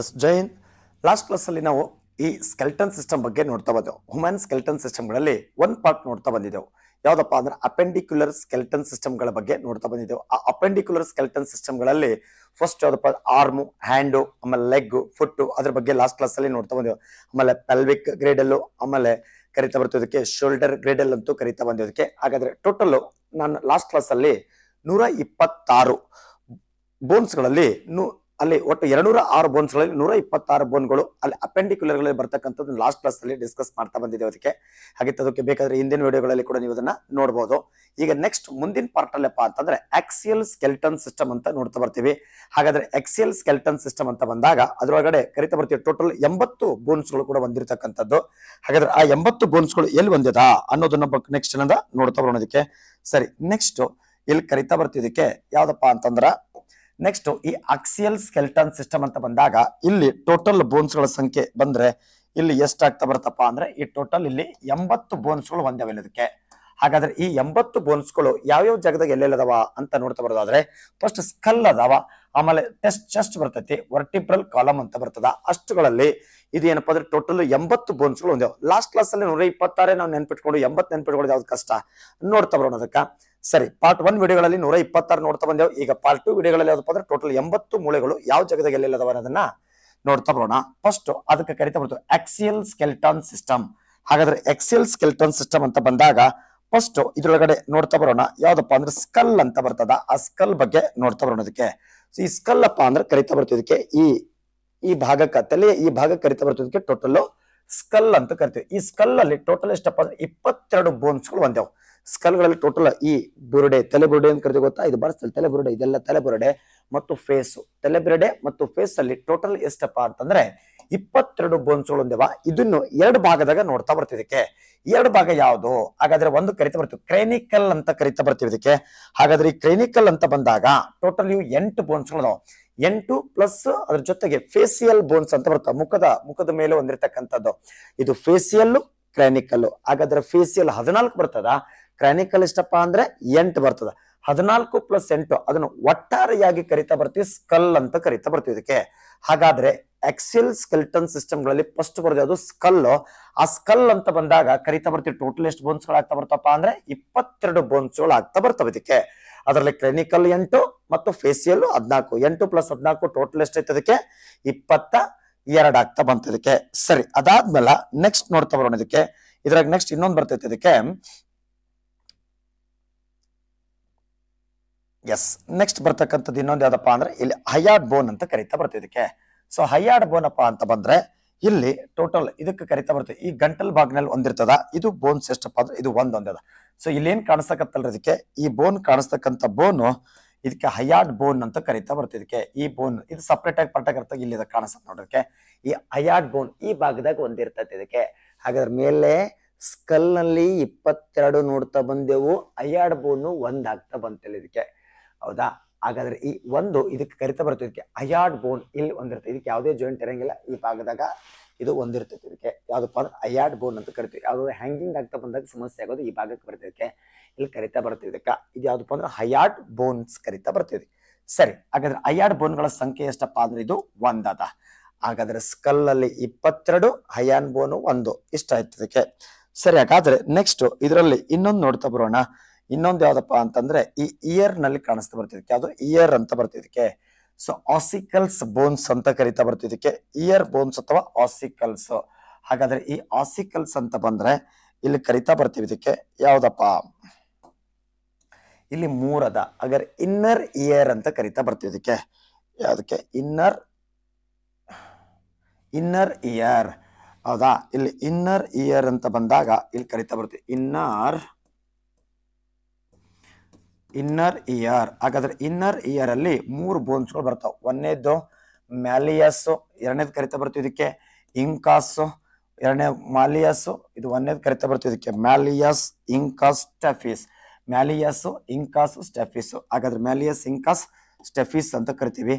S Jain last ಕ್ಲಾಸಲ್ಲಿ ನಾವು ಈ ಸ್ಕೆಲ್ಟನ್ ಸಿಸ್ಟಮ್ ಬಗ್ಗೆ ನೋಡ್ತಾ ಬಂದೆವು ಹ್ಯೂಮನ್ ಸ್ಕೆಲ್ಟನ್ ಸಿಸ್ಟಮ್ಗಳಲ್ಲಿ ಒಂದು ಪಾರ್ಟ್ ನೋಡ್ತಾ ಬಂದಿದ್ದೆವು ಯಾವುದಪ್ಪ ಅಂದ್ರೆ ಅಪೆಂಡಿಕ್ಯುಲರ್ ಸ್ಕೆಲ್ಟನ್ ಸಿಸ್ಟಮ್ಗಳ ಬಗ್ಗೆ ನೋಡ್ತಾ ಬಂದಿದ್ದೆವು ಆ ಅಪೆಂಡಿಕ್ಯುಲರ್ ಸ್ಕೆಲ್ಟನ್ ಸಿಸ್ಟಮ್ಗಳಲ್ಲಿ ಫಸ್ಟ್ ಯಾವುದಪ್ಪ ಆರ್ಮು ಹ್ಯಾಂಡು ಆಮೇಲೆ ಲೆಗ್ಗು ಫುಟ್ಟು ಅದ್ರ ಬಗ್ಗೆ ಲಾಸ್ಟ್ ಕ್ಲಾಸಲ್ಲಿ ನೋಡ್ತಾ ಬಂದೆವು ಆಮೇಲೆ ಪೆಲ್ವಿಕ್ ಗ್ರೇಡಲ್ಲು ಆಮೇಲೆ ಕರಿತಾ ಬರ್ತಿದ್ದಕ್ಕೆ ಶೋಲ್ಡರ್ ಗ್ರೇಡಲ್ ಅಂತೂ ಕರಿತಾ ಬಂದಿದ್ದಕ್ಕೆ ಹಾಗಾದ್ರೆ ಟೋಟಲ್ ನಾನು ಲಾಸ್ಟ್ ಕ್ಲಾಸಲ್ಲಿ ನೂರ ಇಪ್ಪತ್ತಾರು ಬೋನ್ಸ್ಗಳಲ್ಲಿ ನೂ ಅಲ್ಲಿ ಒಟ್ಟು ನೂರ ಆರು ಬೋನ್ಸ್ ಗಳಲ್ಲಿ ನೂರ ಇಪ್ಪತ್ತಾರು ಬೋನ್ಗಳು ಅಲ್ಲಿ ಅಪೆಂಡಿಕ್ಯುಲರ್ ಗಳಲ್ಲಿ ಬರ್ತಕ್ಕಂಥದ್ದು ಲಾಸ್ಟ್ ಕ್ಲಾಸ್ ಅಲ್ಲಿ ಡಿಸ್ಕಸ್ ಮಾಡ್ತಾ ಬಂದಿದ್ದೆ ಅದಕ್ಕೆ ಹಾಗೆ ಅದಕ್ಕೆ ಬೇಕಾದ್ರೆ ಹಿಂದಿನ ವಿಡಿಯೋಗಳಲ್ಲಿ ಕೂಡ ನೀವು ಅದನ್ನ ನೋಡಬಹುದು ಈಗ ನೆಕ್ಸ್ಟ್ ಮುಂದಿನ ಪಾರ್ಟ್ ಅಲ್ಲಪ್ಪ ಅಂತಂದ್ರೆ ಆಕ್ಸಿಯಲ್ ಸ್ಕೆಲ್ಟನ್ ಸಿಸ್ಟಮ್ ಅಂತ ನೋಡ್ತಾ ಬರ್ತೀವಿ ಹಾಗಾದ್ರೆ ಎಕ್ಸಿಯಲ್ ಸ್ಕೆಲ್ಟನ್ ಸಿಸ್ಟಮ್ ಅಂತ ಬಂದಾಗ ಅದರೊಳಗಡೆ ಕರಿತಾ ಬರ್ತೀವಿ ಟೋಟಲ್ ಎಂಬತ್ತು ಬೋನ್ಸ್ ಗಳು ಕೂಡ ಬಂದಿರತಕ್ಕಂಥದ್ದು ಹಾಗಾದ್ರೆ ಆ ಎಂಬತ್ತು ಬೋನ್ಸ್ ಗಳು ಎಲ್ಲಿ ಬಂದಿದಾ ಅನ್ನೋದನ್ನ ನೆಕ್ಸ್ಟ್ ಏನಂದ ನೋಡ್ತಾ ಬರೋಣ ಸರಿ ನೆಕ್ಸ್ಟ್ ಇಲ್ಲಿ ಕರಿತಾ ಬರ್ತಿದ್ದಕ್ಕೆ ಯಾವ್ದಪ್ಪ ಅಂತಂದ್ರ ನೆಕ್ಸ್ಟ್ ಈ ಅಕ್ಸಿಯಲ್ ಸ್ಕೆಲ್ಟನ್ ಸಿಸ್ಟಮ್ ಅಂತ ಬಂದಾಗ ಇಲ್ಲಿ ಟೋಟಲ್ ಬೋನ್ಸ್ ಗಳ ಸಂಖ್ಯೆ ಬಂದ್ರೆ ಇಲ್ಲಿ ಎಷ್ಟು ಆಗ್ತಾ ಬರುತ್ತಪ್ಪ ಅಂದ್ರೆ ಈ ಟೋಟಲ್ ಇಲ್ಲಿ ಎಂಬತ್ತು ಬೋನ್ಸ್ ಗಳು ಇದಕ್ಕೆ ಹಾಗಾದ್ರೆ ಈ ಎಂಬತ್ತು ಬೋನ್ಸ್ಗಳು ಯಾವ್ಯಾವ ಜಾಗದಾಗ ಎಲ್ಲೆಲ್ಲದವ ಅಂತ ನೋಡ್ತಾ ಬರೋದಾದ್ರೆ ಫಸ್ಟ್ ಸ್ಕಲ್ ಅದಾವ ಆಮೇಲೆ ಟೆಸ್ಟ್ ಚೆಸ್ಟ್ ಬರ್ತೈತಿ ವರ್ಟಿಬ್ರಲ್ ಕಾಲಮ್ ಅಂತ ಬರ್ತದ ಅಷ್ಟುಗಳಲ್ಲಿ ಇದು ಏನಪ್ಪ ಅಂದ್ರೆ ಟೋಟಲ್ ಎಂಬತ್ತು ಬೋನ್ಸ್ಗಳು ಒಂದೇವು ಲಾಸ್ಟ್ ಕ್ಲಾಸ್ ಅಲ್ಲಿ ನೂರ ಇಪ್ಪತ್ತಾರೆ ನಾವು ನೆನ್ಪಿಟ್ಕೊಂಡು ಎಂಬತ್ತು ನೆನ್ಪಿಟ್ಕೊಳ್ಳೋದು ಯಾವ್ದು ಕಷ್ಟ ನೋಡ್ತಾ ಬರೋಣ ಅದಕ್ಕೆ ಸರಿ ಪಾರ್ಟ್ ಒನ್ ವಿಡಿಯೋಗಳಲ್ಲಿ ನೂರ ಇಪ್ಪತ್ತಾರು ನೋಡ್ತಾ ಬಂದೆವು ಈಗ ಪಾರ್ಟ್ ಟು ವಿಡಿಯೋಗಳಲ್ಲಿ ಯಾವ್ದಪ್ಪ ಅಂದ್ರೆ ಟೋಟಲ್ ಎಂಬತ್ತು ಮೂಳೆಗಳು ಯಾವ ಜಾಗದಾಗ ಎಲ್ಲೆಲ್ಲದವ ಅನ್ನೋದನ್ನ ನೋಡ್ತಾ ಬರೋಣ ಫಸ್ಟ್ ಅದಕ್ಕೆ ಕರಿತಾ ಬರ್ತವೆ ಎಕ್ಸಿಯಲ್ ಸ್ಕೆಲ್ಟಾನ್ ಸಿಸ್ಟಮ್ ಹಾಗಾದ್ರೆ ಎಕ್ಸಿಯಲ್ ಸ್ಕೆಲ್ಟನ್ ಸಿಸ್ಟಮ್ ಅಂತ ಬಂದಾಗ ಫಸ್ಟ್ ಇದ್ರೊಳಗಡೆ ನೋಡ್ತಾ ಬರೋಣ ಯಾವ್ದಪ್ಪ ಅಂದ್ರೆ ಸ್ಕಲ್ ಅಂತ ಬರ್ತದ ಆ ಸ್ಕಲ್ ಬಗ್ಗೆ ನೋಡ್ತಾ ಬರೋಣ ಅದಕ್ಕೆ ಈ ಸ್ಕಲ್ ಅಪ್ಪ ಅಂದ್ರೆ ಕರಿತಾ ಬರ್ತಿದ್ದಕ್ಕೆ ಈ ಈ ಭಾಗಕ್ಕೆ ತಲೆ ಈ ಭಾಗ ಕರಿತಾ ಬರ್ತದಕ್ಕೆ ಟೋಟಲ್ ಸ್ಕಲ್ ಅಂತ ಕರಿತೀವಿ ಈ ಸ್ಕಲ್ ಅಲ್ಲಿ ಟೋಟಲ್ ಎಷ್ಟಪ್ಪ ಅಂದ್ರೆ ಇಪ್ಪತ್ತೆರಡು ಬೋನ್ಸ್ಗಳು ಬಂದೆವು ಸ್ಕಲ್ಗಳಲ್ಲಿ ಟೋಟಲ್ ಈ ಬುರುಡೆ ತಲೆ ಬುರುಡೆ ಅಂತ ಕರಿತೀವಿ ಗೊತ್ತಾ ಇದು ಬರ್ಸ್ತಲ್ಲಿ ತಲೆ ಬುರುಡೆ ಇದೆಲ್ಲ ತಲೆ ಬುರುಡೆ ಮತ್ತು ಫೇಸು ತಲೆ ಬುರುಡೆ ಮತ್ತು ಫೇಸ್ ಅಲ್ಲಿ ಟೋಟಲ್ ಎಷ್ಟಪ್ಪ ಅಂತಂದ್ರೆ ಇಪ್ಪತ್ತೆರಡು ಬೋನ್ಸ್ಗಳು ಒಂದೇವ ಇದನ್ನು ಎರಡು ಭಾಗದಾಗ ನೋಡ್ತಾ ಬರ್ತೀವಿ ಇದಕ್ಕೆ ಎರಡು ಭಾಗ ಯಾವುದು ಹಾಗಾದ್ರೆ ಒಂದು ಕರಿತಾ ಬರ್ತೀವಿ ಕ್ರೈನಿಕಲ್ ಅಂತ ಕರಿತಾ ಬರ್ತೀವಿ ಇದಕ್ಕೆ ಹಾಗಾದ್ರೆ ಈ ಕ್ರೈನಿಕಲ್ ಅಂತ ಬಂದಾಗ ಟೋಟಲ್ ಇವು ಎಂಟು ಬೋನ್ಸ್ಗಳು ಅದಾವ ಎಂಟು ಪ್ಲಸ್ ಅದ್ರ ಜೊತೆಗೆ ಫೇಸಿಯಲ್ ಬೋನ್ಸ್ ಅಂತ ಬರ್ತವೆ ಮುಖದ ಮುಖದ ಮೇಲೆ ಒಂದಿರತಕ್ಕಂಥದ್ದು ಇದು ಫೇಸಿಯಲ್ ಕ್ರೈನಿಕಲ್ ಹಾಗಾದ್ರೆ ಫೇಸಿಯಲ್ ಹದಿನಾಲ್ಕು ಬರ್ತದ ಕ್ರಾನಿಕಲ್ ಎಷ್ಟಪ್ಪ ಅಂದ್ರೆ ಎಂಟು ಬರ್ತದ ಹದಿನಾಲ್ಕು ಪ್ಲಸ್ ಎಂಟು ಅದನ್ನು ಒಟ್ಟಾರೆಯಾಗಿ ಕರಿತಾ ಬರ್ತೀವಿ ಸ್ಕಲ್ ಅಂತ ಕರಿತಾ ಬರ್ತೀವಿ ಇದಕ್ಕೆ ಹಾಗಾದ್ರೆ ಎಕ್ಸೆಲ್ ಸ್ಕೆಲ್ಟನ್ ಸಿಸ್ಟಮ್ ಗಳಲ್ಲಿ ಫಸ್ಟ್ ಬರೋದು ಅದು ಸ್ಕಲ್ ಆ ಸ್ಕಲ್ ಅಂತ ಬಂದಾಗ ಕರಿತಾ ಬರ್ತೀವಿ ಟೋಟಲ್ ಎಷ್ಟು ಬೋನ್ಸ್ ಗಳು ಆಗ್ತಾ ಬರ್ತಪ್ಪ ಅಂದ್ರೆ ಇಪ್ಪತ್ತೆರಡು ಬೋನ್ಸ್ ಗಳು ಆಗ್ತಾ ಬರ್ತವೆ ಇದಕ್ಕೆ ಅದರಲ್ಲಿ ಕ್ಲಿನಿಕಲ್ ಎಂಟು ಮತ್ತು ಫೇಸಿಯಲ್ ಹದಿನಾಲ್ಕು ಎಂಟು ಪ್ಲಸ್ ಹದಿನಾಲ್ಕು ಟೋಟಲ್ ಎಷ್ಟೈತೆ ಅದಕ್ಕೆ ಇಪ್ಪತ್ತ ಎರಡು ಆಗ್ತಾ ಬಂತದಕ್ಕೆ ಸರಿ ಅದಾದ್ಮೇಲೆ ನೆಕ್ಸ್ಟ್ ನೋಡ್ತಾ ಬರೋಣ ಇದಕ್ಕೆ ಇದ್ರಾಗ ನೆಕ್ಸ್ಟ್ ಇನ್ನೊಂದು ಬರ್ತೈತೆ ಇದಕ್ಕೆ ಎಸ್ ನೆಕ್ಸ್ಟ್ ಬರ್ತಕ್ಕಂಥದ್ದು ಇನ್ನೊಂದು ಯಾವ್ದಪ್ಪ ಅಂದ್ರೆ ಇಲ್ಲಿ ಹಯಾಡ್ ಬೋನ್ ಅಂತ ಕರಿತಾ ಬರ್ತದೆ ಇದಕ್ಕೆ ಸೊ ಬೋನ್ ಅಪ್ಪ ಅಂತ ಬಂದ್ರೆ ಇಲ್ಲಿ ಟೋಟಲ್ ಇದಕ್ಕೆ ಕರಿತಾ ಬರ್ತದೆ ಈ ಗಂಟಲ್ ಭಾಗನಲ್ಲಿ ಒಂದಿರ್ತದ ಇದು ಬೋನ್ ಎಷ್ಟಪ್ಪ ಅಂದ್ರೆ ಇದು ಒಂದದ ಸೊ ಇಲ್ಲಿ ಏನ್ ಕಾಣಿಸ್ತಕ್ಕಂತಲ್ಲ ಇದಕ್ಕೆ ಈ ಬೋನ್ ಕಾಣಿಸ್ತಕ್ಕಂಥ ಬೋನು ಇದಕ್ಕೆ ಹಯಾಡ್ ಬೋನ್ ಅಂತ ಕರಿತಾ ಬರ್ತದೆ ಇದಕ್ಕೆ ಈ ಬೋನ್ ಇದು ಸಪ್ರೇಟ್ ಆಗಿ ಕರ್ತಾಗ ಇಲ್ಲಿ ಕಾಣಿಸ್ತದೆ ನೋಡೋದಕ್ಕೆ ಈ ಹಯಾಡ್ ಬೋನ್ ಈ ಭಾಗದಾಗ ಒಂದಿರ್ತದೆ ಇದಕ್ಕೆ ಹಾಗಾದ್ರ ಮೇಲೆ ಸ್ಕಲ್ ನಲ್ಲಿ ಇಪ್ಪತ್ತೆರಡು ನೋಡ್ತಾ ಬಂದೆವು ಅಯಾಡ್ ಬೋನು ಒಂದಾಗ್ತಾ ಬಂತಲ್ಲ ಇದಕ್ಕೆ ಹೌದಾ ಹಾಗಾದ್ರೆ ಈ ಒಂದು ಇದಕ್ಕೆ ಕರಿತಾ ಬರ್ತದೆ ಇದಕ್ಕೆ ಅಯಾರ್ಡ್ ಬೋನ್ ಇಲ್ಲಿ ಒಂದಿರುತ್ತೆ ಇದಕ್ಕೆ ಯಾವುದೇ ಜಾಯಿಂಟ್ ಇರಂಗಿಲ್ಲ ಈ ಭಾಗದಾಗ ಇದು ಒಂದಿರ್ತೈತಿ ಇದಕ್ಕೆ ಯಾವುದಪ್ಪ ಅಂದ್ರೆ ಅಯಾಡ್ ಬೋನ್ ಅಂತ ಕರಿತೀವಿ ಯಾವುದೋ ಹ್ಯಾಂಗಿಂಗ್ ಆಗ್ತಾ ಬಂದಾಗ ಸಮಸ್ಯೆ ಆಗೋದು ಈ ಭಾಗಕ್ಕೆ ಬರ್ತೈತೆ ಇಲ್ಲಿ ಕರಿತಾ ಬರ್ತೀವಿ ಇದಕ್ಕೆ ಇದು ಯಾವುದಪ್ಪ ಅಂದ್ರೆ ಹಯಾರ್ಡ್ ಬೋನ್ಸ್ ಕರಿತಾ ಬರ್ತೀವಿ ಸರಿ ಹಾಗಾದ್ರೆ ಹಯಾರ್ಡ್ ಬೋನ್ಗಳ ಸಂಖ್ಯೆ ಎಷ್ಟಪ್ಪ ಅಂದ್ರೆ ಇದು ಒಂದದ ಹಾಗಾದ್ರೆ ಸ್ಕಲ್ ಅಲ್ಲಿ ಇಪ್ಪತ್ತೆರಡು ಹಯಾನ್ ಬೋನು ಒಂದು ಇಷ್ಟ ಆಯ್ತು ಇದಕ್ಕೆ ಸರಿ ಹಾಗಾದ್ರೆ ನೆಕ್ಸ್ಟ್ ಇದರಲ್ಲಿ ಇನ್ನೊಂದು ನೋಡ್ತಾ ಬರೋಣ ಇನ್ನೊಂದು ಯಾವ್ದಪ್ಪ ಅಂತಂದ್ರೆ ಈ ಇಯರ್ ನಲ್ಲಿ ಕಾಣಿಸ್ತಾ ಬರ್ತಿದಕ್ಕೆ ಯಾವುದು ಇಯರ್ ಅಂತ ಬರ್ತಿದಕ್ಕೆ ಸೊ ಆಸಿಕಲ್ಸ್ ಬೋನ್ಸ್ ಅಂತ ಕರಿತಾ ಬರ್ತಿದ್ದಕ್ಕೆ ಇಯರ್ ಬೋನ್ಸ್ ಅಥವಾ ಆಸಿಕಲ್ಸ್ ಹಾಗಾದ್ರೆ ಈ ಆಸಿಕಲ್ಸ್ ಅಂತ ಬಂದ್ರೆ ಇಲ್ಲಿ ಕರಿತಾ ಬರ್ತೀವಿ ಇದಕ್ಕೆ ಯಾವ್ದಪ್ಪ ಇಲ್ಲಿ ಮೂರದ ಹಾಗಾದ್ರೆ ಇನ್ನರ್ ಇಯರ್ ಅಂತ ಕರಿತಾ ಬರ್ತೀವಿ ಇದಕ್ಕೆ ಯಾವ್ದಕ್ಕೆ ಇನ್ನರ್ ಇನ್ನರ್ ಇಯರ್ ಹೌದಾ ಇಲ್ಲಿ ಇನ್ನರ್ ಇಯರ್ ಅಂತ ಬಂದಾಗ ಇಲ್ಲಿ ಕರಿತಾ ಬರ್ತೀವಿ ಇನ್ನರ್ ಇನ್ನರ್ ಇಯರ್ ಹಾಗಾದ್ರೆ ಇನ್ನರ್ ಇಯರ್ ಅಲ್ಲಿ ಮೂರು ಬೋನ್ಸ್ಗಳು ಬರ್ತಾವೆ ಒಂದನೇದು ಮ್ಯಾಲಿಯಸ್ ಎರಡನೇದು ಕರಿತ ಬರ್ತೀವಿ ಇದಕ್ಕೆ ಇಂಕಾಸ್ ಎರಡನೇ ಮಾಲಿಯಸ್ ಇದು ಒಂದನೇದು ಕರಿತಾ ಬರ್ತೀವಿ ಇದಕ್ಕೆ ಮ್ಯಾಲಿಯಸ್ ಇಂಕಾಸ್ ಸ್ಟೆಫಿಸ್ ಮ್ಯಾಲಿಯಸ್ ಇಂಕಾಸ್ ಸ್ಟೆಫಿಸ್ ಹಾಗಾದ್ರೆ ಮ್ಯಾಲಿಯಸ್ ಇಂಕಾಸ್ ಸ್ಟೆಫಿಸ್ ಅಂತ ಕರಿತೀವಿ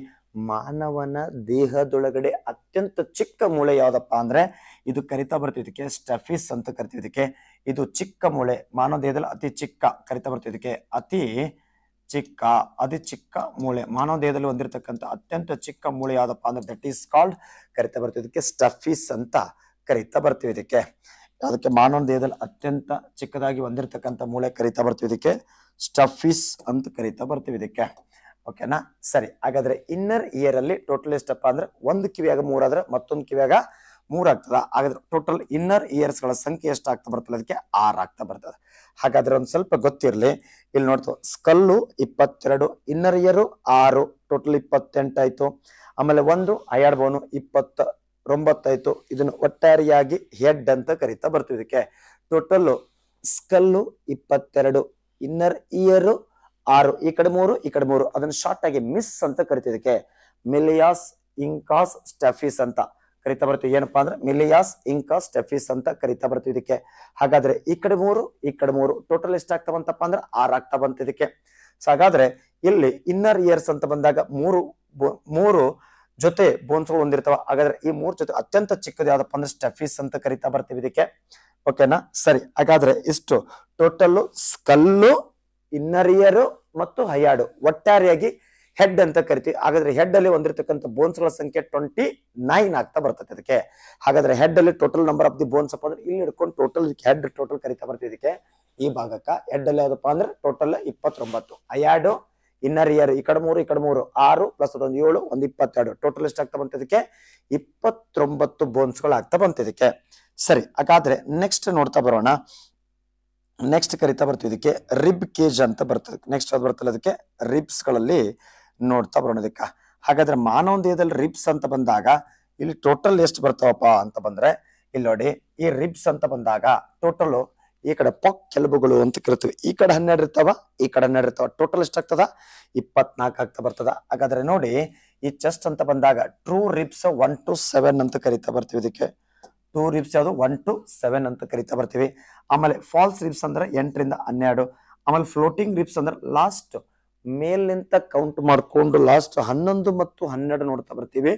ಮಾನವನ ದೇಹದೊಳಗಡೆ ಅತ್ಯಂತ ಚಿಕ್ಕ ಮೂಳೆ ಯಾವ್ದಪ್ಪ ಅಂದ್ರೆ ಇದು ಕರಿತಾ ಇದಕ್ಕೆ ಸ್ಟಫಿಸ್ ಅಂತ ಇದಕ್ಕೆ ಇದು ಚಿಕ್ಕ ಮೂಳೆ ಮಾನವ ದೇಹದಲ್ಲಿ ಅತಿ ಚಿಕ್ಕ ಕರಿತಾ ಬರ್ತಿದ್ದಕ್ಕೆ ಅತಿ ಚಿಕ್ಕ ಅತಿ ಚಿಕ್ಕ ಮೂಳೆ ಮಾನವ ದೇಹದಲ್ಲಿ ಹೊಂದಿರತಕ್ಕಂಥ ಅತ್ಯಂತ ಚಿಕ್ಕ ಮೂಳೆ ಯಾವ್ದಪ್ಪ ಅಂದ್ರೆ ದಟ್ ಈಸ್ ಕಾಲ್ಡ್ ಕರಿತಾ ಬರ್ತಿದ್ದಕ್ಕೆ ಸ್ಟಫಿಸ್ ಅಂತ ಕರಿತಾ ಬರ್ತೀವಿ ಇದಕ್ಕೆ ಅದಕ್ಕೆ ಮಾನವ ದೇಹದಲ್ಲಿ ಅತ್ಯಂತ ಚಿಕ್ಕದಾಗಿ ಹೊಂದಿರತಕ್ಕಂಥ ಮೂಳೆ ಕರಿತಾ ಬರ್ತೀವಿ ಇದಕ್ಕೆ ಸ್ಟಫಿಸ್ ಅಂತ ಕರಿತಾ ಬರ್ತೀವಿ ಇದಕ್ಕೆ ಓಕೆನಾ ಸರಿ ಹಾಗಾದ್ರೆ ಇನ್ನರ್ ಇಯರ್ ಅಲ್ಲಿ ಟೋಟಲ್ ಎಷ್ಟಪ್ಪ ಅಂದ್ರೆ ಒಂದು ಕಿವಿಯಾಗ ಮೂರಾದ್ರೆ ಮತ್ತೊಂದು ಕಿವಿಯಾಗ ಆಗ್ತದ ಹಾಗಾದ್ರೆ ಟೋಟಲ್ ಇನ್ನರ್ ಇಯರ್ಸ್ ಗಳ ಸಂಖ್ಯೆ ಆಗ್ತಾ ಬರ್ತದೆ ಅದಕ್ಕೆ ಆರ್ ಆಗ್ತಾ ಬರ್ತದೆ ಹಾಗಾದ್ರೆ ಒಂದ್ ಸ್ವಲ್ಪ ಗೊತ್ತಿರಲಿ ಇಲ್ಲಿ ನೋಡ್ತು ಸ್ಕಲ್ಲು ಇಪ್ಪತ್ತೆರಡು ಇನ್ನರ್ ಇಯರು ಆರು ಟೋಟಲ್ ಇಪ್ಪತ್ತೆಂಟಾಯ್ತು ಆಮೇಲೆ ಒಂದು ಐಯರ್ ಬೋನು ಇಪ್ಪತ್ತ ಒಂಬತ್ತಾಯ್ತು ಇದನ್ನು ಒಟ್ಟಾರೆಯಾಗಿ ಹೆಡ್ ಅಂತ ಕರಿತಾ ಬರ್ತೀವಿ ಇದಕ್ಕೆ ಟೋಟಲ್ ಸ್ಕಲ್ಲು ಇಪ್ಪತ್ತೆರಡು ಇನ್ನರ್ ಇಯರು ಆರು ಈ ಕಡೆ ಮೂರು ಈ ಕಡೆ ಮೂರು ಅದನ್ನು ಶಾರ್ಟ್ ಆಗಿ ಮಿಸ್ ಅಂತ ಕರಿತಿದಕ್ಕೆ ಮಿಲಿಯಾಸ್ ಇಂಕಾಸ್ ಸ್ಟಫಿಸ್ ಅಂತ ಕರಿತಾ ಬರ್ತೀವಿ ಏನಪ್ಪಾ ಅಂದ್ರೆ ಮಿಲಿಯಾಸ್ ಇಂಕಾ ಸ್ಟೆಫಿಸ್ ಅಂತ ಕರಿತಾ ಬರ್ತೀವಿ ಇದಕ್ಕೆ ಹಾಗಾದ್ರೆ ಈ ಕಡೆ ಮೂರು ಈ ಕಡೆ ಮೂರು ಟೋಟಲ್ ಎಷ್ಟಾಗ್ತಾ ಬಂತಪ್ಪ ಅಂದ್ರೆ ಆರ್ ಆಗ್ತಾ ಬಂತ ಇದಕ್ಕೆ ಸೊ ಹಾಗಾದ್ರೆ ಇಲ್ಲಿ ಇನ್ನರ್ ಇಯರ್ಸ್ ಅಂತ ಬಂದಾಗ ಮೂರು ಮೂರು ಜೊತೆ ಗಳು ಹೊಂದಿರ್ತಾವ ಹಾಗಾದ್ರೆ ಈ ಮೂರು ಜೊತೆ ಅತ್ಯಂತ ಚಿಕ್ಕದು ಯಾವ್ದಪ್ಪ ಅಂದ್ರೆ ಸ್ಟೆಫೀಸ್ ಅಂತ ಕರಿತಾ ಬರ್ತೀವಿ ಇದಕ್ಕೆ ಓಕೆನಾ ಸರಿ ಹಾಗಾದ್ರೆ ಇಷ್ಟು ಟೋಟಲ್ ಸ್ಕಲ್ಲು ಇನ್ನರ್ ಇಯರ್ ಮತ್ತು ಹೈಯಾಡು ಒಟ್ಟಾರೆಯಾಗಿ ಹೆಡ್ ಅಂತ ಕರಿತೀವಿ ಹಾಗಾದ್ರೆ ಹೆಡ್ ಅಲ್ಲಿ ಒಂದಿರತಕ್ಕಂಥ ಬೋನ್ಸ್ ಗಳ ಸಂಖ್ಯೆ ಟ್ವೆಂಟಿ ನೈನ್ ಆಗ್ತಾ ಬರ್ತದೆ ಅದಕ್ಕೆ ಹಾಗಾದ್ರೆ ಹೆಡ್ ಅಲ್ಲಿ total number of the bones ಅಪ್ಪ ಅಂದ್ರೆ ಇಲ್ಲಿ ಹಿಡ್ಕೊಂಡು ಟೋಟಲ್ ಹೆಡ್ ಟೋಟಲ್ ಕರಿತಾ ಬರ್ತೀವಿ ಇದಕ್ಕೆ ಈ ಭಾಗಕ್ಕ ಹೆಡ್ ಅಲ್ಲಿ ಯಾವ್ದಪ್ಪ ಅಂದ್ರೆ ಟೋಟಲ್ ಇಪ್ಪತ್ತೊಂಬತ್ತು ಅಯಾಡು ಇನ್ನರ್ ಇಯರ್ ಈ ಕಡೆ ಮೂರು ಈ ಕಡೆ ಮೂರು ಆರು ಪ್ಲಸ್ ಅದೊಂದು ಏಳು ಒಂದು ಇಪ್ಪತ್ತೆರಡು ಟೋಟಲ್ ಎಷ್ಟಾಗ್ತಾ ಬಂತದಕ್ಕೆ ಇಪ್ಪತ್ತೊಂಬತ್ತು ಬೋನ್ಸ್ಗಳು ಆಗ್ತಾ ಬಂತದಕ್ಕೆ ಸರಿ ಹಾಗಾದ್ರೆ ನೆಕ್ಸ್ಟ್ ನೋಡ್ತಾ ಬರೋಣ ನೆಕ್ಸ್ಟ್ ಕರಿತಾ ಬರ್ತೀವಿ ಇದಕ್ಕೆ ರಿಬ್ ಕೇಜ್ ಅಂತ ಬರ್ತದೆ ನೆಕ್ಸ್ಟ್ ಯಾವ್ದು ಬರ್ತಲ್ಲ ಅದಕ್ಕೆ ರಿಬ್ಸ್ಗಳಲ್ಲಿ ನೋಡ್ತಾ ಬರೋಣದಕ್ಕ ಹಾಗಾದ್ರೆ ಮಾನವ ದೇಹದಲ್ಲಿ ರಿಬ್ಸ್ ಅಂತ ಬಂದಾಗ ಇಲ್ಲಿ ಟೋಟಲ್ ಎಷ್ಟು ಬರ್ತಾವಪ್ಪ ಅಂತ ಬಂದ್ರೆ ಇಲ್ಲಿ ನೋಡಿ ಈ ರಿಬ್ಸ್ ಅಂತ ಬಂದಾಗ ಟೋಟಲ್ ಈ ಕಡೆ ಪೊಕ್ ಕೆಲಬುಗಳು ಅಂತ ಕರಿತೀವಿ ಈ ಕಡೆ ಹನ್ನೆರಡು ಇರ್ತಾವ ಈ ಕಡೆ ಹನ್ನೆರಡು ಇರ್ತಾವ ಟೋಟಲ್ ಎಷ್ಟಾಗ್ತದ ಇಪ್ಪತ್ನಾಲ್ಕು ಆಗ್ತಾ ಬರ್ತದ ಹಾಗಾದ್ರೆ ನೋಡಿ ಈ ಚೆಸ್ಟ್ ಅಂತ ಬಂದಾಗ true ribs one to seven ಅಂತ ಕರಿತಾ ಬರ್ತೀವಿ ಇದಕ್ಕೆ ಟೂ ರಿಬ್ಸ್ ಯಾವುದು ಒನ್ ಟು ಸೆವೆನ್ ಅಂತ ಕರಿತಾ ಬರ್ತೀವಿ ಆಮೇಲೆ ಫಾಲ್ಸ್ ರಿಬ್ಸ್ ಅಂದ್ರೆ ಎಂಟರಿಂದ ಹನ್ನೆರಡು ಆಮೇಲೆ ಫ್ಲೋಟಿಂಗ್ ರಿಬ್ಸ್ ಅಂದ್ರೆ ಲಾಸ್ಟ್ ಮೇಲಿನಿಂದ ಕೌಂಟ್ ಮಾಡಿಕೊಂಡು ಲಾಸ್ಟ್ ಹನ್ನೊಂದು ಮತ್ತು ಹನ್ನೆರಡು ನೋಡ್ತಾ ಬರ್ತೀವಿ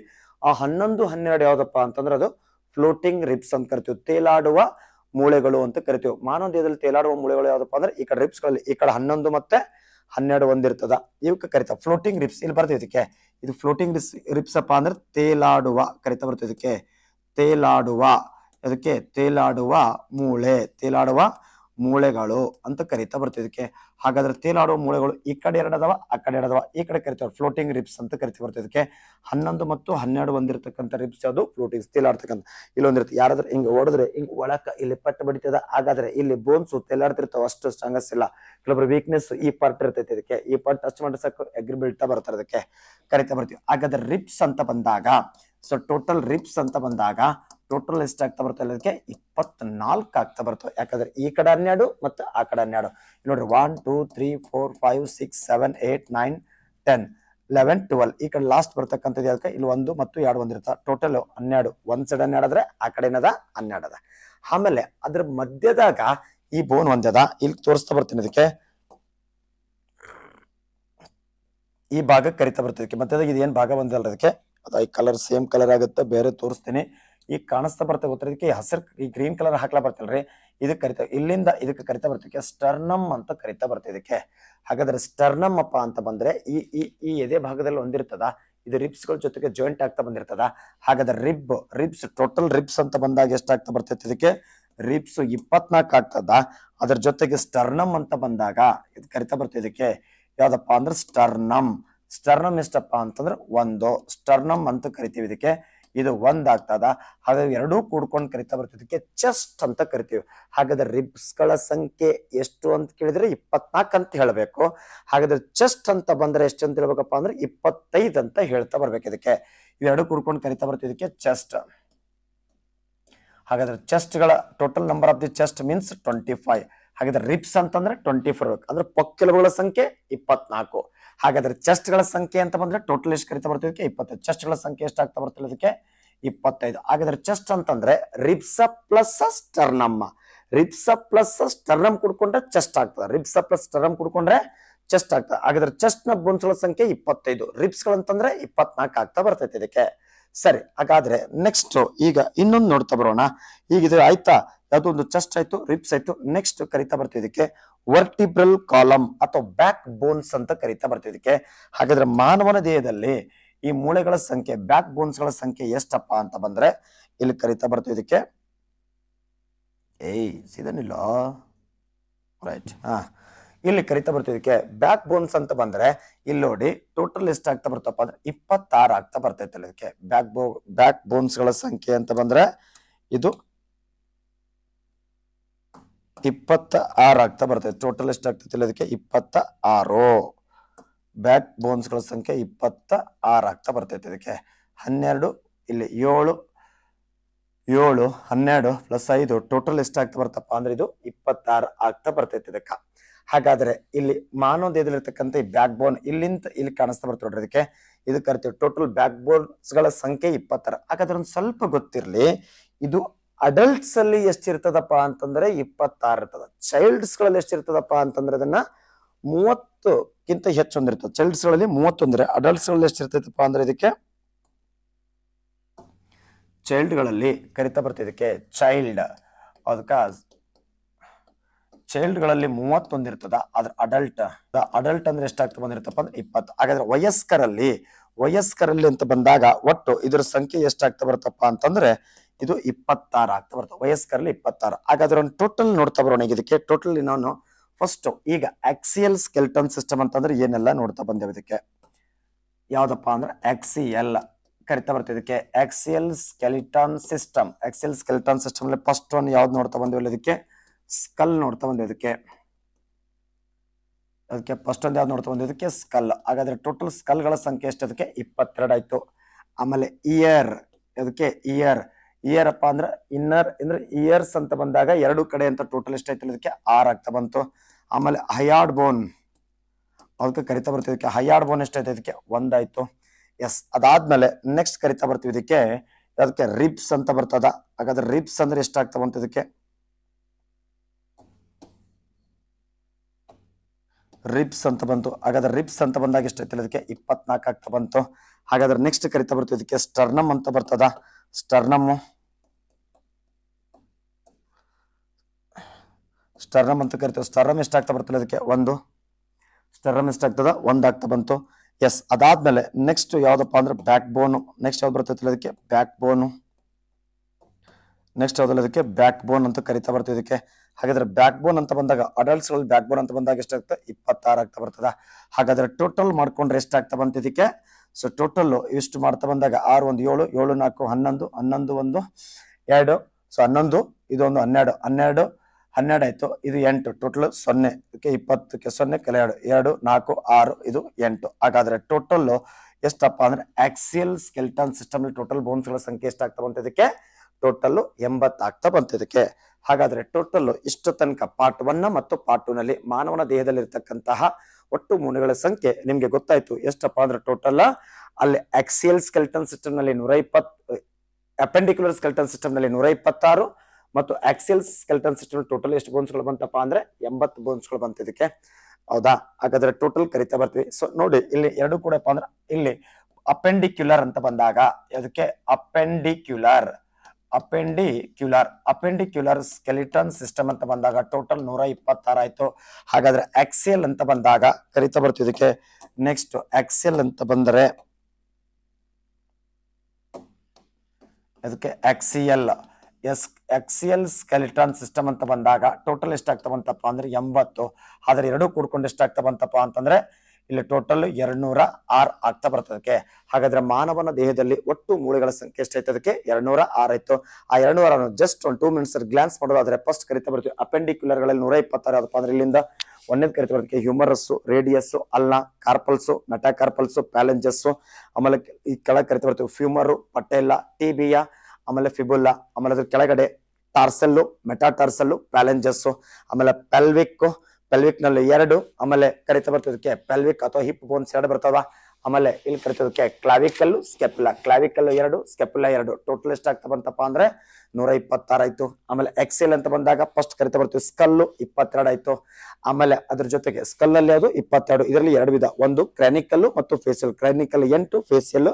ಆ ಹನ್ನೊಂದು ಹನ್ನೆರಡು ಯಾವ್ದಪ್ಪ ಅಂತಂದ್ರೆ ಅದು ಫ್ಲೋಟಿಂಗ್ ರಿಪ್ಸ್ ಅಂತ ಕರಿತೀವಿ ತೇಲಾಡುವ ಮೂಳೆಗಳು ಅಂತ ಕರಿತೀವಿ ಮಾನವ ದೇಹದಲ್ಲಿ ತೇಲಾಡುವ ಮೂಳೆಗಳು ಯಾವ್ದಪ್ಪ ಅಂದ್ರೆ ಈ ಕಡೆ ರಿಪ್ಸ್ಗಳಲ್ಲಿ ಈ ಕಡೆ ಹನ್ನೊಂದು ಮತ್ತೆ ಹನ್ನೆರಡು ಒಂದಿರ್ತದ ಇವಕ್ಕೆ ಕರಿತಾವ ಫ್ಲೋಟಿಂಗ್ ರಿಪ್ಸ್ ಇಲ್ಲಿ ಬರ್ತೀವಿ ಇದಕ್ಕೆ ಇದು ಫ್ಲೋಟಿಂಗ್ ರಿಪ್ಸ್ ರಿಪ್ಸ್ ಅಪ್ಪ ಅಂದ್ರೆ ತೇಲಾಡುವ ಕರಿತಾ ಬರ್ತದೆ ಇದಕ್ಕೆ ತೇಲಾಡುವ ಅದಕ್ಕೆ ತೇಲಾಡುವ ಮೂಳೆ ತೇಲಾಡುವ ಮೂಳೆಗಳು ಅಂತ ಕರಿತಾ ಬರ್ತೀವಿ ಇದಕ್ಕೆ ಹಾಗಾದ್ರೆ ತೇಲಾಡುವ ಮೂಳೆಗಳು ಈ ಕಡೆ ಎರಡು ಆ ಕಡೆ ಎರಡು ಈ ಕಡೆ ಕರಿತಾರೆ ಫ್ಲೋಟಿಂಗ್ ರಿಪ್ಸ್ ಅಂತ ಕರಿತಾ ಬರ್ತೀವಿ ಇದಕ್ಕೆ ಹನ್ನೊಂದು ಮತ್ತು ಹನ್ನೆರಡು ಒಂದಿರತಕ್ಕಂಥ ರಿಪ್ಸ್ ಯಾವುದು ಫ್ಲೋಟಿಂಗ್ ತೇಲಾಡ್ತಕ್ಕಂಥ ಇಲ್ಲೊಂದಿರುತ್ತೆ ಯಾರಾದ್ರೂ ಹಿಂಗೆ ಓಡಿದ್ರೆ ಹಿಂಗೆ ಒಳಕ ಇಲ್ಲಿ ಪಟ್ಟ ಬಡಿತದ ಹಾಗಾದ್ರೆ ಇಲ್ಲಿ ಬೋನ್ಸು ತೇಲಾಡ್ತಿರ್ತಾವ ಅಷ್ಟು ಸ್ಟ್ರಾಂಗಸ್ ಇಲ್ಲ ಕೆಲವೊಬ್ಬರು ವೀಕ್ನೆಸ್ ಈ ಪಾರ್ಟ್ ಇರ್ತೈತೆ ಇದಕ್ಕೆ ಈ ಪಾರ್ಟ್ ಟಚ್ ಮಾಡಿ ಸಾಕು ಎಗ್ರಿ ಬೀಳ್ತಾ ಬರ್ತಾರೆ ಅದಕ್ಕೆ ಕರಿತಾ ಬರ್ತೀವಿ ಹಾಗಾದ್ರೆ ರಿಪ್ಸ್ ಅಂತ ಬಂದಾಗ ಸೊ ಟೋಟಲ್ ರಿಪ್ಸ್ ಅಂತ ಬಂದಾಗ ಟೋಟಲ್ ಎಷ್ಟಾಗ್ತಾ ಬರ್ತಾ ಇಲ್ಲದಕ್ಕೆ ಇಪ್ಪತ್ನಾಲ್ಕು ಆಗ್ತಾ ಬರ್ತವೆ ಯಾಕಂದ್ರೆ ಈ ಕಡೆ ಹನ್ನೆರಡು ಮತ್ತು ಆ ಕಡೆ ಹನ್ನೆರಡು ನೋಡ್ರಿ one two three four five six seven eight nine ten eleven twelve ಈ ಕಡೆ ಲಾಸ್ಟ್ ಬರ್ತಕ್ಕಂಥದ್ದು ಅದಕ್ಕೆ ಇಲ್ಲಿ ಒಂದು ಮತ್ತು ಎರಡು ಒಂದಿರ್ತ ಟೋಟಲ್ ಹನ್ನೆರಡು ಒಂದ್ ಸೈಡ್ ಹನ್ನೆರಡು ಆದ್ರೆ ಆ ಕಡೆ ಏನದ ಹನ್ನೆರಡು ಅದ ಆಮೇಲೆ ಅದ್ರ ಮಧ್ಯದಾಗ ಈ ಬೋನ್ ಒಂದದ ಇಲ್ಲಿ ತೋರಿಸ್ತಾ ಬರ್ತೀನಿ ಅದಕ್ಕೆ ಈ ಭಾಗ ಕರಿತಾ ಬರ್ತದಕ್ಕೆ ಮಧ್ಯದಾಗ ಇದೇನು ಭಾಗ ಬಂದಲ್ಲ ಅದಕ್ಕೆ ಅದ ಈ ಕಲರ್ ಸೇಮ್ ಕಲರ್ ಆಗುತ್ತೆ ಬೇರೆ ತೋರಿಸ್ತೀನಿ ಈ ಕಾಣಿಸ್ತಾ ಬರ್ತಾ ಗೊತ್ತಿರೋದಕ್ಕೆ ಹಸಿರು ಈ ಗ್ರೀನ್ ಕಲರ್ ಹಾಕ್ಲಾ ಬರ್ತಲ್ರಿ ಇದಕ್ಕೆ ಕರಿತ ಇಲ್ಲಿಂದ ಇದಕ್ಕೆ ಕರಿತಾ ಬರ್ತಕ್ಕೆ ಸ್ಟರ್ನಮ್ ಅಂತ ಕರಿತಾ ಬರ್ತಾ ಇದಕ್ಕೆ ಹಾಗಾದ್ರೆ ಸ್ಟರ್ನಮ್ ಅಪ್ಪ ಅಂತ ಬಂದ್ರೆ ಈ ಈ ಈ ಎದೆ ಭಾಗದಲ್ಲಿ ಒಂದಿರ್ತದ ಇದು ರಿಬ್ಸ್ ಗಳ ಜೊತೆಗೆ ಜಾಯಿಂಟ್ ಆಗ್ತಾ ಬಂದಿರ್ತದ ಹಾಗಾದ್ರೆ ರಿಬ್ ರಿಬ್ಸ್ ಟೋಟಲ್ ರಿಬ್ಸ್ ಅಂತ ಬಂದಾಗ ಎಷ್ಟಾಗ್ತಾ ಬರ್ತೈತೆ ಇದಕ್ಕೆ ರಿಬ್ಸ್ ಇಪ್ಪತ್ನಾಲ್ಕು ಆಗ್ತದ ಅದ್ರ ಜೊತೆಗೆ ಸ್ಟರ್ನಮ್ ಅಂತ ಬಂದಾಗ ಇದು ಕರಿತಾ ಬರ್ತದೆ ಇದಕ್ಕೆ ಯಾವ್ದಪ್ಪ ಅಂದ್ರೆ ಸ್ಟರ್ನಮ್ ಸ್ಟರ್ನಮ್ ಎಷ್ಟಪ್ಪ ಅಂತಂದ್ರೆ ಒಂದು ಸ್ಟರ್ನಮ್ ಅಂತ ಕರಿತೀವಿ ಇದಕ್ಕೆ ಇದು ಒಂದಾಗ್ತದ ಹಾಗಾಗಿ ಎರಡೂ ಕೂಡ್ಕೊಂಡು ಕರಿತಾ ಬರ್ತಿದ್ದಕ್ಕೆ ಚೆಸ್ಟ್ ಅಂತ ಕರಿತೀವಿ ಹಾಗಾದ್ರೆ ರಿಬ್ಸ್ಗಳ ಸಂಖ್ಯೆ ಎಷ್ಟು ಅಂತ ಕೇಳಿದ್ರೆ ಇಪ್ಪತ್ನಾಕ್ ಅಂತ ಹೇಳಬೇಕು ಹಾಗಾದ್ರೆ ಚೆಸ್ಟ್ ಅಂತ ಬಂದ್ರೆ ಎಷ್ಟು ಅಂತ ಹೇಳ್ಬೇಕಪ್ಪ ಅಂದ್ರೆ ಇಪ್ಪತ್ತೈದು ಅಂತ ಹೇಳ್ತಾ ಬರ್ಬೇಕು ಇದಕ್ಕೆ ಇವೆರಡು ಕೂಡ್ಕೊಂಡು ಕರಿತಾ ಬರ್ತಿದಕ್ಕೆ ಚೆಸ್ಟ್ ಹಾಗಾದ್ರೆ ಚೆಸ್ಟ್ಗಳ total number of the chest means twenty five ಹಾಗಾದ್ರೆ ರಿಪ್ಸ್ ಅಂತಂದ್ರೆ ಟ್ವೆಂಟಿ ಫೋರ್ ಅಂದ್ರೆ ಸಂಖ್ಯೆ ಇಪ್ಪತ್ನಾಲ್ಕು ಹಾಗಾದ್ರೆ ಗಳ ಸಂಖ್ಯೆ ಅಂತ ಬಂದ್ರೆ ಟೋಟಲ್ ಎಷ್ಟು ಕರಿತಾ ಬರ್ತೀವಿ ಇಪ್ಪತ್ತೈದು ಗಳ ಸಂಖ್ಯೆ ಆಗ್ತಾ ಬರ್ತದೆ ಇದಕ್ಕೆ ಇಪ್ಪತ್ತೈದು ಹಾಗಾದ್ರೆ ಚೆಸ್ಟ್ ಅಂತಂದ್ರೆ ರಿಪ್ಸ ಪ್ಲಸ್ ಸ್ಟರ್ನಮ್ಮ ರಿಪ್ಸ ಪ್ಲಸ್ ಸ್ಟರ್ನಮ್ ಕುಡ್ಕೊಂಡ್ರೆ ಚೆಸ್ಟ್ ಆಗ್ತದೆ ರಿಪ್ಸ ಪ್ಲಸ್ ಸ್ಟರ್ನಮ್ ಕುಡ್ಕೊಂಡ್ರೆ ಚೆಸ್ಟ್ ಆಗ್ತದೆ ಹಾಗಾದ್ರೆ ಚೆಸ್ಟ್ ನ ಬೋನ್ಸ್ಗಳ ಸಂಖ್ಯೆ ಇಪ್ಪತ್ತೈದು ರಿಪ್ಸ್ ಗಳಂತಂದ್ರೆ ಇಪ್ಪತ್ನಾಲ್ಕು ಆಗ್ತಾ ಬರ್ತೈತೆ ಇದಕ್ಕೆ ಸರಿ ಹಾಗಾದ್ರೆ ನೆಕ್ಸ್ಟ್ ಈಗ ಇನ್ನೊಂದು ನೋಡ್ತಾ ಬರೋಣ ಈಗ ಇದು ಆಯ್ತಾ ಯಾವುದೋ ಒಂದು ಚೆಸ್ಟ್ ಆಯ್ತು ರಿಪ್ಸ್ ಆಯ್ತು ನೆಕ್ಸ್ಟ್ ಕರಿತಾ ಬರ್ತೀವಿ ಇದಕ್ಕೆ ವರ್ಟಿಬ್ರಲ್ ಕಾಲಮ್ ಅಥವಾ ಬ್ಯಾಕ್ ಬೋನ್ಸ್ ಅಂತ ಕರಿತಾ ಬರ್ತೀವಿ ಇದಕ್ಕೆ ಹಾಗಾದ್ರೆ ಮಾನವನ ದೇಹದಲ್ಲಿ ಈ ಮೂಳೆಗಳ ಸಂಖ್ಯೆ ಬ್ಯಾಕ್ ಬೋನ್ಸ್ಗಳ ಗಳ ಸಂಖ್ಯೆ ಎಷ್ಟಪ್ಪ ಅಂತ ಬಂದ್ರೆ ಇಲ್ಲಿ ಕರಿತಾ ಬರ್ತೀವಿ ಇದಕ್ಕೆ ಏಯ್ ಸಿದನಿಲ್ಲ ರೈಟ್ ಹಾ ಇಲ್ಲಿ ಕರಿತಾ ಬರ್ತೀವಿ ಬ್ಯಾಕ್ ಬೋನ್ಸ್ ಅಂತ ಬಂದ್ರೆ ಇಲ್ಲಿ ನೋಡಿ ಟೋಟಲ್ ಲಿಸ್ಟ್ ಆಗ್ತಾ ಬರ್ತಪ್ಪ ಅಂದ್ರೆ ಇಪ್ಪತ್ತಾರು ಆಗ್ತಾ ಬರ್ತೈತೆ ಇದಕ್ಕೆ ಬ್ಯಾಕ್ ಬೋ ಬ್ಯಾಕ್ ಬೋನ್ಸ್ ಗಳ ಸಂಖ್ಯೆ ಅಂತ ಬಂದ್ರೆ ಇದು ಇಪ್ಪತ್ತ ಆರು ಆಗ್ತಾ ಬರ್ತೈತೆ ಟೋಟಲ್ ಎಷ್ಟು ಆಗ್ತೈತಿಲ್ಲ ಅದಕ್ಕೆ ಇಪ್ಪತ್ತ ಆರು ಬ್ಯಾಕ್ ಬೋನ್ಸ್ ಗಳ ಸಂಖ್ಯೆ ಇಪ್ಪತ್ತ ಆರು ಆಗ್ತಾ ಬರ್ತೈತೆ ಇದಕ್ಕೆ ಹನ್ನೆರಡು ಇಲ್ಲಿ ಏಳು ಏಳು ಹನ್ನೆರಡು ಪ್ಲಸ್ ಐದು ಟೋಟಲ್ ಎಷ್ಟು ಆಗ್ತಾ ಬರ್ತಪ್ಪ ಅಂದ್ರೆ ಇದು ಇಪ್ಪತ್ತಾರು ಆಗ್ತಾ ಬರ್ತೈತೆ ಇದಕ್ಕ ಹಾಗಾದ್ರೆ ಇಲ್ಲಿ ಮಾನವ ದೇಹದಲ್ಲಿರ್ತಕ್ಕಂಥ ಈ ಬ್ಯಾಕ್ ಬೋನ್ ಇಲ್ಲಿಂದ ಇಲ್ಲಿ ಕಾಣಿಸ್ತಾ ಬರ್ತದೆ ನೋಡ್ರಿ ಅದಕ್ಕೆ ಇದು ಕರಿತೀವಿ ಟೋಟಲ್ ಬ್ಯಾಕ್ ಬೋನ್ಸ್ ಗಳ ಸಂಖ್ಯೆ ಇಪ್ಪತ್ತಾರು ಹಾಗಾದ್ರೆ ಒಂದು ಸ್ವಲ್ಪ ಗೊತ್ತಿರಲಿ ಇದು ಅಡಲ್ಟ್ಸ್ ಅಲ್ಲಿ ಎಷ್ಟಿರ್ತದಪ್ಪ ಅಂತಂದ್ರೆ ಇಪ್ಪತ್ತಾರು ಇರ್ತದ ಚೈಲ್ಡ್ಸ್ ಗಳಲ್ಲಿ ಎಷ್ಟಿರ್ತದಪ್ಪ ಅಂತಂದ್ರೆ ಅದನ್ನ ಮೂವತ್ತಕ್ಕಿಂತ ಹೆಚ್ಚು ಒಂದಿರ್ತದೆ ಚೈಲ್ಡ್ಸ್ ಗಳಲ್ಲಿ ಮೂವತ್ತೊಂದ್ರೆ ಅಡಲ್ಟ್ಸ್ ಗಳಲ್ಲಿ ಎಷ್ಟಿರ್ತೈತಪ್ಪ ಅಂದ್ರೆ ಇದಕ್ಕೆ ಚೈಲ್ಡ್ಗಳಲ್ಲಿ ಕರಿತಾ ಬರ್ತದೆ ಇದಕ್ಕೆ ಚೈಲ್ಡ್ ಅದಕ್ಕ ಚೈಲ್ಡ್ಗಳಲ್ಲಿ ಮೂವತ್ತೊಂದು ಇರ್ತದ ಅದ್ರ ಅಡಲ್ಟ್ ಅಡಲ್ಟ್ ಅಂದ್ರೆ ಎಷ್ಟಾಗ್ತದೆ ಬಂದಿರ್ತಪ್ಪ ಅಂದ್ರೆ ಇಪ್ಪತ್ತು ಹಾಗಾದ್ರೆ ವಯಸ್ಕರಲ್ಲಿ ವಯಸ್ಕರಲ್ಲಿ ಅಂತ ಬಂದಾಗ ಒಟ್ಟು ಇದರ ಸಂಖ್ಯೆ ಎಷ್ಟಾಗ್ತಾ ಬರ್ತಪ್ಪ ಅಂತಂದ್ರೆ ಇದು ಇಪ್ಪತ್ತಾರು ಆಗ್ತಾ ಬರ್ತದೆ ವಯಸ್ಕರಲ್ಲಿ ಇಪ್ಪತ್ತಾರು ಹಾಗಾದ್ರೆ ಒಂದು ಟೋಟಲ್ ನೋಡ್ತಾ ಬರೋಣ ಇದಕ್ಕೆ ಟೋಟಲ್ ನಾನು ಫಸ್ಟ್ ಈಗ ಆಕ್ಸಿಯಲ್ ಸ್ಕೆಲ್ಟನ್ ಸಿಸ್ಟಮ್ ಅಂತಂದ್ರೆ ಏನೆಲ್ಲ ನೋಡ್ತಾ ಬಂದೇವೆ ಇದಕ್ಕೆ ಯಾವ್ದಪ್ಪ ಅಂದ್ರೆ ಆಕ್ಸಿಯಲ್ ಕರಿತಾ ಬರ್ತದೆ ಇದಕ್ಕೆ axial skeleton system axial skeleton system ಅಲ್ಲಿ ಫಸ್ಟ್ ಒಂದು ಯಾವ್ದು ನೋಡ್ತಾ ಬಂದೇವಲ್ಲ ಇದಕ್ಕೆ ಸ್ಕಲ್ ನೋಡ್ತಾ ಇದಕ್ಕೆ ಅದಕ್ಕೆ ಫಸ್ಟ್ ಒಂದು ಯಾವ್ದು ನೋಡ್ತಾ ಇದಕ್ಕೆ ಸ್ಕಲ್ ಹಾಗಾದ್ರೆ ಟೋಟಲ್ ಸ್ಕಲ್ಗಳ ಸಂಖ್ಯೆ ಎಷ್ಟು ಅದಕ್ಕೆ ಇಪ್ಪತ್ತೆರಡು ಆಯ್ತು ಆಮೇಲೆ ಇಯರ್ ಅದಕ್ಕೆ ಇಯರ್ ಇಯರ್ ಅಪ್ಪ ಅಂದ್ರೆ ಇನ್ನರ್ ಅಂದ್ರೆ ಇಯರ್ಸ್ ಅಂತ ಬಂದಾಗ ಎರಡು ಕಡೆ ಅಂತ ಟೋಟಲ್ ಎಷ್ಟಾಯ್ತು ಅದಕ್ಕೆ ಆರ್ ಆಗ್ತಾ ಬಂತು ಆಮೇಲೆ ಹಯಾರ್ಡ್ ಬೋನ್ ಅದಕ್ಕೆ ಕರಿತಾ ಬರ್ತೀವಿ ಇದಕ್ಕೆ ಹಯಾರ್ಡ್ ಬೋನ್ ಎಷ್ಟಾಯ್ತು ಇದಕ್ಕೆ ಒಂದಾಯ್ತು ಎಸ್ ಅದಾದ್ಮೇಲೆ ನೆಕ್ಸ್ಟ್ ಕರಿತಾ ಬರ್ತೀವಿ ಇದಕ್ಕೆ ಅದಕ್ಕೆ ರಿಪ್ಸ್ ಅಂತ ಬರ್ತದ ಹಾಗಾದ್ರೆ ರಿಬ್ಸ್ ಅಂದ್ರೆ ಎಷ್ಟಾಗ್ತಾ ಬಂತು ಇದಕ್ಕೆ ರಿಬ್ಸ್ ಅಂತ ಬಂತು ಹಾಗಾದ್ರೆ ರಿಬ್ಸ್ ಅಂತ ಬಂದಾಗ ಐತಿಲ್ಲ ಅದಕ್ಕೆ ಇಪ್ಪತ್ನಾಲ್ಕು ಆಗ್ತಾ ಬಂತು ಹಾಗಾದ್ರೆ ನೆಕ್ಸ್ಟ್ ಕರಿತಾ ಬರ್ತು ಇದಕ್ಕೆ ಸ್ಟರ್ನಮ್ ಅಂತ ಬರ್ತದ ಸ್ಟರ್ನಮ್ ಸ್ಟರ್ನಮ್ ಅಂತ ಕರಿತೇವೆ ಸ್ಟರ್ನಮ್ ಎಷ್ಟಾಗ್ತಾ ಬರ್ತಲ್ಲ ಅದಕ್ಕೆ ಒಂದು ಸ್ಟರ್ನಮ್ ಎಷ್ಟಾಗ್ತದ ಒಂದಾಗ್ತಾ ಬಂತು ಎಸ್ ಅದಾದ್ಮೇಲೆ ನೆಕ್ಸ್ಟ್ ಯಾವ್ದಪ್ಪ ಅಂದ್ರೆ ಬ್ಯಾಕ್ ಬೋನು ನೆಕ್ಸ್ಟ್ ಯಾವ್ದು ಬರ್ತೈತಿಲ್ಲ ಅದಕ್ಕೆ ಬ್ಯಾಕ್ ಬೋನು ನೆಕ್ಸ್ಟ್ ಯಾವ್ದಲ್ಲ ಅದಕ್ಕೆ ಬ್ಯಾಕ್ ಬೋನ್ ಅಂತ ಕರಿತಾ ಬರ್ತೀವಿ ಇದಕ್ಕೆ ಹಾಗಾದ್ರೆ ಬ್ಯಾಕ್ ಬೋನ್ ಅಂತ ಬಂದಾಗ ಅಡಲ್ಟ್ಸ್ ಗಳು ಬ್ಯಾಕ್ ಬೋನ್ ಅಂತ ಬಂದಾಗ ಎಷ್ಟಾಗ್ತದೆ ಇಪ್ಪತ್ತಾರು ಆಗ್ತಾ ಬರ್ತದ ಹಾಗಾದ್ರೆ ಟೋಟಲ್ ಮಾಡ್ಕೊಂಡ್ರೆ ಎಷ್ಟಾಗ್ತಾ ಬಂತಿದಕ್ಕೆ ಸೊ ಟೋಟಲ್ ಇಷ್ಟು ಮಾಡ್ತಾ ಬಂದಾಗ ಆರು ಒಂದು ಏಳು ಏಳು ನಾಲ್ಕು ಹನ್ನೊಂದು ಹನ್ನೊಂದು ಒಂದು ಎರಡು ಸೊ ಹನ್ನೊಂದು ಇದೊಂದು ಹನ್ನೆರಡು ಹನ್ನೆರಡು ಹನ್ನೆರಡು ಆಯ್ತು ಇದು ಎಂಟು ಟೋಟಲ್ ಸೊನ್ನೆ ಇಪ್ಪತ್ತಕ್ಕೆ ಸೊನ್ನೆ ಕೆಲ ಎರಡು ಎರಡು ನಾಲ್ಕು ಆರು ಇದು ಎಂಟು ಹಾಗಾದ್ರೆ ಟೋಟಲ್ ಎಷ್ಟಪ್ಪ ಅಂದ್ರೆ ಆಕ್ಸಿಯಲ್ ಸ್ಕೆಲ್ಟನ್ ಸಿಸ್ಟಮ್ ಟೋಟಲ್ ಬೋನ್ಸ್ಗಳ ಸಂಖ್ಯೆ ಎಷ್ಟಾಗ್ತಾ ಬಂತಿದಕ್ಕೆ ಟೋಟಲ್ ಎಂಬತ್ತಾಗ್ತಾ ಬಂತಿದ್ದಕ್ಕೆ ಹಾಗಾದ್ರೆ ಟೋಟಲ್ ಇಷ್ಟು ತನಕ ಪಾರ್ಟ್ ಒನ್ ಮತ್ತು ಪಾರ್ಟ್ ಟೂ ನಲ್ಲಿ ಮಾನವನ ದೇಹದಲ್ಲಿರ್ತಕ್ಕಂತಹ ಒಟ್ಟು ಮೂಳೆಗಳ ಸಂಖ್ಯೆ ನಿಮ್ಗೆ ಗೊತ್ತಾಯ್ತು ಎಷ್ಟಪ್ಪ ಅಂದ್ರೆ ಟೋಟಲ್ ಅಲ್ಲಿ ಆಕ್ಸಿಯಲ್ ಸ್ಕೆಲ್ಟನ್ ಸಿಸ್ಟಮ್ ನಲ್ಲಿ ನೂರ ಇಪ್ಪತ್ ಅಪೆಂಡಿಕ್ಯುಲರ್ ಸ್ಕೆಲ್ಟನ್ ಸಿಸ್ಟಮ್ ನಲ್ಲಿ ನೂರ ಇಪ್ಪತ್ತಾರು ಮತ್ತು ಆಕ್ಸಿಯಲ್ ಸ್ಕೆಲ್ಟನ್ ಸಿಸ್ಟಮ್ ಟೋಟಲ್ ಎಷ್ಟು ಬೋನ್ಸ್ಗಳು ಬಂತಪ್ಪ ಅಂದ್ರೆ ಎಂಬತ್ತು ಬೋನ್ಸ್ಗಳು ಬಂತ ಇದಕ್ಕೆ ಹೌದಾ ಹಾಗಾದ್ರೆ ಟೋಟಲ್ ಕರಿತಾ ಬರ್ತೀವಿ ಸೊ ನೋಡಿ ಇಲ್ಲಿ ಎರಡು ಕೂಡ ಅಂದ್ರೆ ಇಲ್ಲಿ ಅಪೆಂಡಿಕ್ಯುಲರ್ ಅಂತ ಬಂದಾಗ ಅದಕ್ಕೆ appendicular appendicular appendicular skeleton system ಅಂತ ಬಂದಾಗ ಟೋಟಲ್ ನೂರ ಇಪ್ಪತ್ತಾರು ಆಯ್ತು ಹಾಗಾದ್ರೆ ಎಕ್ಸೆಲ್ ಅಂತ ಬಂದಾಗ ಕರಿತಾ ಬರ್ತೀವಿ ಇದಕ್ಕೆ ನೆಕ್ಸ್ಟ್ ಎಕ್ಸೆಲ್ ಅಂತ ಬಂದರೆ ಅದಕ್ಕೆ ಎಕ್ಸಿಎಲ್ ಎಸ್ ಎಕ್ಸಿಎಲ್ ಸ್ಕೆಲಿಟನ್ ಸಿಸ್ಟಮ್ ಅಂತ ಬಂದಾಗ ಟೋಟಲ್ ಎಷ್ಟಾಗ್ತವಂತಪ್ಪ ಅಂದ್ರೆ ಎಂಬತ್ತು ಆದ್ರೆ ಎರಡು ಕೂಡ್ಕೊಂಡು ಎಷ್ಟಾಗ್ತವಂತಪ್ಪ ಅಂತಂದ್ರೆ ಇಲ್ಲಿ ಟೋಟಲ್ ಎರಡ್ನೂರ ಆರ್ ಆಗ್ತಾ ಬರ್ತದಕ್ಕೆ ಹಾಗಾದ್ರೆ ಮಾನವನ ದೇಹದಲ್ಲಿ ಒಟ್ಟು ಮೂಳೆಗಳ ಸಂಖ್ಯೆ ಎಷ್ಟಾಯ್ತು ಅದಕ್ಕೆ ಎರಡ್ನೂರ ಆರ್ ಆಯ್ತು ಆ ಎರಡ್ನೂರ ಜಸ್ಟ್ ಒಂದು ಟೂ ಮಿನಿಟ್ಸ್ ಗ್ಲಾನ್ಸ್ ಮಾಡೋದಾದ್ರೆ ಫಸ್ಟ್ ಕರಿತಾ ಬರ್ತೀವಿ ಅಪೆಂಡಿಕ್ಯುಲರ್ಗಳಲ್ಲಿ ನೂರ ಇಪ್ಪತ್ತಾರು ಅದಪ್ಪ ಅಂದ್ರೆ ಇಲ್ಲಿಂದ ಒಂದೇದ್ ಕರಿತಾ ಬರ್ತಕ್ಕೆ ಹ್ಯೂಮರಸ್ಸು ರೇಡಿಯಸ್ ಅಲ್ಲ ಕಾರ್ಪಲ್ಸು ನಟ ಕಾರ್ಪಲ್ಸು ಪ್ಯಾಲೆಂಜಸ್ ಆಮೇಲೆ ಈ ಕೆಳಗೆ ಕರಿತಾ ಬರ್ತೀವಿ ಫ್ಯೂಮರು ಪಟ್ಟೆಲ್ಲ ಟಿಬಿಯ ಆಮೇಲೆ ಫಿಬುಲ್ಲ ಆಮೇಲೆ ಅದ್ರ ಕೆಳಗಡೆ ಮೆಟಾ ಟಾರ್ಸಲ್ಲು ಪ್ಯಾಲೆಂಜಸ್ಸು ಆಮೇಲೆ ಪೆಲ್ವಿಕ್ಕು ಪೆಲ್ವಿಕ್ ನಲ್ಲಿ ಎರಡು ಆಮೇಲೆ ಕರಿತ ಬರ್ತದಕ್ಕೆ ಪೆಲ್ವಿಕ್ ಅಥವಾ ಹಿಪ್ ಬೋನ್ಸ್ ಎರಡು ಬರ್ತದ ಆಮೇಲೆ ಇಲ್ಲಿ ಕರಿತದಕ್ಕೆ ಕ್ಲಾವಿಕಲ್ಲು ಸ್ಕೆಪಿಲಾ ಕ್ಲಾವಿಕಲ್ ಎರಡು ಸ್ಕೆಪ್ಲ ಎರಡು ಟೋಟಲ್ ಎಷ್ಟು ಆಗ್ತಾ ಅಂದ್ರೆ ನೂರ ಇಪ್ಪತ್ತಾರು ಆಮೇಲೆ ಎಕ್ಸೆಲ್ ಅಂತ ಬಂದಾಗ ಫಸ್ಟ್ ಕರಿತ ಬರ್ತೀವಿ ಸ್ಕಲ್ಲು ಇಪ್ಪತ್ತೆರಡು ಆಯ್ತು ಆಮೇಲೆ ಅದ್ರ ಜೊತೆಗೆ ಸ್ಕಲ್ ಅಲ್ಲಿ ಅದು ಇಪ್ಪತ್ತೆರಡು ಇದರಲ್ಲಿ ಎರಡು ವಿಧ ಒಂದು ಕ್ರಾನಿಕಲ್ ಮತ್ತು ಫೇಸಿಯಲ್ ಕ್ರಾನಿಕಲ್ ಎಂಟು ಫೇಸಿಯಲ್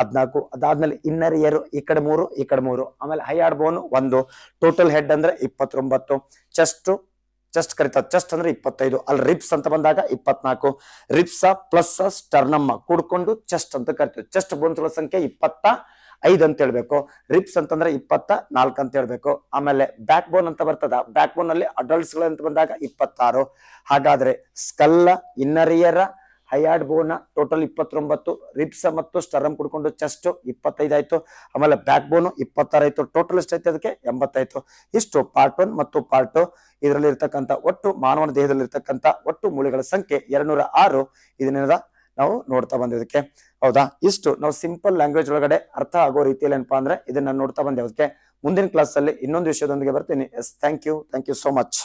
ಹದಿನಾಲ್ಕು ಅದಾದ್ಮೇಲೆ ಇನ್ನರ್ ಇಯರ್ ಈ ಕಡೆ ಮೂರು ಈ ಕಡೆ ಮೂರು ಆಮೇಲೆ ಹೈ ಆಡ್ ಬೋನು ಒಂದು ಟೋಟಲ್ ಹೆಡ್ ಅಂದ್ರೆ ಇಪ್ಪತ್ತೊಂಬತ್ತು ಚೆಸ್ಟ್ ಚೆಸ್ಟ್ ಕರಿತಾರೆ ಚೆಸ್ಟ್ ಅಂದ್ರೆ ಇಪ್ಪತ್ತೈದು ಅಲ್ಲಿ ರಿಪ್ಸ್ ಅಂತ ಬಂದಾಗ ಇಪ್ಪತ್ನಾಲ್ಕು ರಿಪ್ಸ ಪ್ಲಸ್ ಸ್ಟರ್ನಮ್ಮ ಕೂಡ್ಕೊಂಡು ಚೆಸ್ಟ್ ಅಂತ ಕರಿತೀವಿ ಚೆಸ್ಟ್ ಬೋನ್ಸ್ಗಳ ಸಂಖ್ಯೆ ಇಪ್ಪತ್ತ ಐದು ಅಂತ ಹೇಳ್ಬೇಕು ರಿಪ್ಸ್ ಅಂತಂದ್ರೆ ಇಪ್ಪತ್ತ ನಾಲ್ಕು ಅಂತ ಹೇಳ್ಬೇಕು ಆಮೇಲೆ ಬ್ಯಾಕ್ ಬೋನ್ ಅಂತ ಬರ್ತದ ಬ್ಯಾಕ್ ಬೋನ್ ಅಲ್ಲಿ ಅಡಲ್ಟ್ಸ್ ಅಂತ ಬಂದಾಗ ಇಪ್ಪತ್ತಾರು ಹಾಗಾದ್ರೆ ಸ್ಕಲ್ಲ ಇನ್ನರಿಯರ ಹೈಯಾರ್ಡ್ ಬೋನ್ ಟೋಟಲ್ ಇಪ್ಪತ್ತೊಂಬತ್ತು ರಿಪ್ಸ್ ಮತ್ತು ಸ್ಟರಮ್ ಕುಡ್ಕೊಂಡು ಚೆಸ್ಟ್ ಇಪ್ಪತ್ತೈದು ಆಯ್ತು ಆಮೇಲೆ ಬ್ಯಾಕ್ ಬೋನ್ ಇಪ್ಪತ್ತಾರು ಟೋಟಲ್ ಎಷ್ಟೈತೆ ಅದಕ್ಕೆ ಎಂಬತ್ತಾಯ್ತು ಇಷ್ಟು ಪಾರ್ಟ್ ಒನ್ ಮತ್ತು ಪಾರ್ಟ್ ಇದರಲ್ಲಿ ಇರ್ತಕ್ಕಂಥ ಒಟ್ಟು ಮಾನವನ ದೇಹದಲ್ಲಿ ಇರ್ತಕ್ಕಂಥ ಒಟ್ಟು ಮೂಳೆಗಳ ಸಂಖ್ಯೆ ಎರಡ್ನೂರ ಆರು ಇದನ್ನ ನಾವು ನೋಡ್ತಾ ಬಂದಿದ್ದಕ್ಕೆ ಹೌದಾ ಇಷ್ಟು ನಾವು ಸಿಂಪಲ್ ಲ್ಯಾಂಗ್ವೇಜ್ ಒಳಗಡೆ ಅರ್ಥ ಆಗೋ ರೀತಿಯಲ್ಲಿ ಏನಪ್ಪಾ ಅಂದ್ರೆ ಇದನ್ನ ನೋಡ್ತಾ ಬಂದೆ ಅದಕ್ಕೆ ಮುಂದಿನ ಕ್ಲಾಸ್ ಅಲ್ಲಿ ಇನ್ನೊಂದು ವಿಷಯದೊಂದಿಗೆ ಬರ್ತೀನಿ yes thank you thank you so much